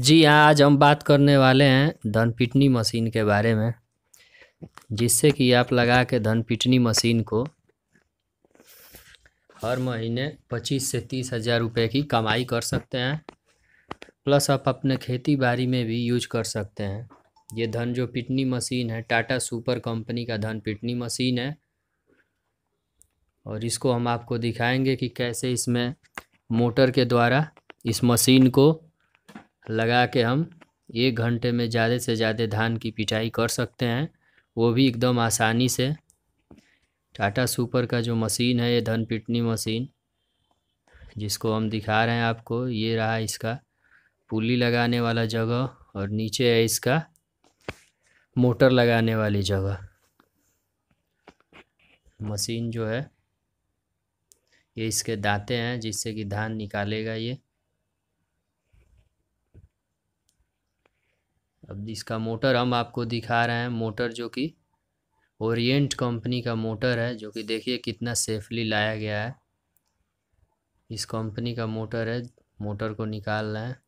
जी हाँ आज हम बात करने वाले हैं धन पिटनी मशीन के बारे में जिससे कि आप लगा के धन पिटनी मशीन को हर महीने पच्चीस से तीस हज़ार रुपये की कमाई कर सकते हैं प्लस आप अपने खेती बाड़ी में भी यूज कर सकते हैं ये धन जो पिटनी मशीन है टाटा सुपर कंपनी का धन पिटनी मशीन है और इसको हम आपको दिखाएंगे कि कैसे इसमें मोटर के द्वारा इस मशीन को लगा के हम एक घंटे में ज़्यादा से ज़्यादा धान की पिटाई कर सकते हैं वो भी एकदम आसानी से टाटा सुपर का जो मशीन है ये धन पिटनी मशीन जिसको हम दिखा रहे हैं आपको ये रहा इसका पुली लगाने वाला जगह और नीचे है इसका मोटर लगाने वाली जगह मशीन जो है ये इसके दाते हैं जिससे कि धान निकालेगा ये अब इसका मोटर हम आपको दिखा रहे हैं मोटर जो कि ओरिएंट कंपनी का मोटर है जो कि देखिए कितना सेफली लाया गया है इस कंपनी का मोटर है मोटर को निकाल रहे हैं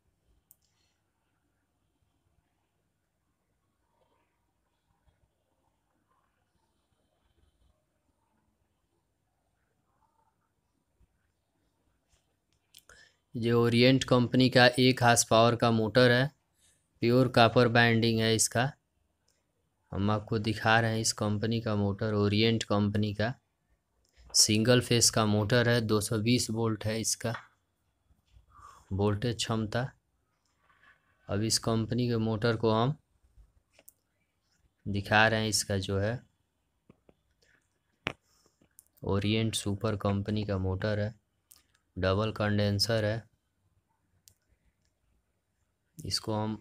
ये ओरिएंट कंपनी का एक हार्स पावर का मोटर है प्योर कापर बाइंडिंग है इसका हम आपको दिखा रहे हैं इस कंपनी का मोटर ओरिएंट कंपनी का सिंगल फेस का मोटर है 220 वोल्ट है इसका वोल्टेज क्षमता अब इस कंपनी के मोटर को हम दिखा रहे हैं इसका जो है ओरिएंट सुपर कंपनी का मोटर है डबल कंडेंसर है इसको हम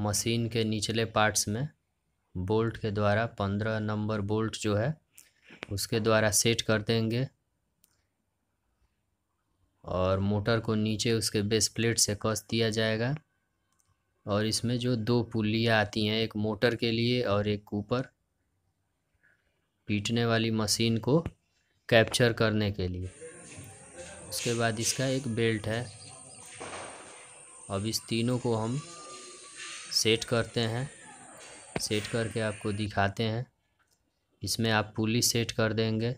मशीन के निचले पार्ट्स में बोल्ट के द्वारा पंद्रह नंबर बोल्ट जो है उसके द्वारा सेट कर देंगे और मोटर को नीचे उसके बेस प्लेट से कस दिया जाएगा और इसमें जो दो पुलियाँ आती हैं एक मोटर के लिए और एक ऊपर पीटने वाली मशीन को कैप्चर करने के लिए उसके बाद इसका एक बेल्ट है अब इस तीनों को हम सेट करते हैं सेट करके आपको दिखाते हैं इसमें आप पुली सेट कर देंगे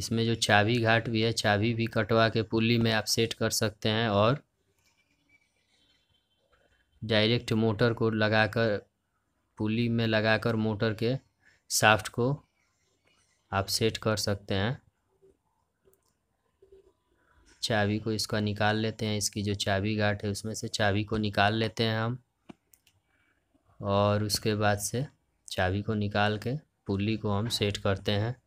इसमें जो चाबी घाट भी है चाबी भी कटवा के पुली में आप सेट कर सकते हैं और डायरेक्ट मोटर को लगाकर पुली में लगाकर मोटर के साफ्ट को आप सेट कर सकते हैं चाबी को इसका निकाल लेते हैं इसकी जो चाबी घाट है उसमें से चाबी को निकाल लेते हैं हम और उसके बाद से चाबी को निकाल के पुली को हम सेट करते हैं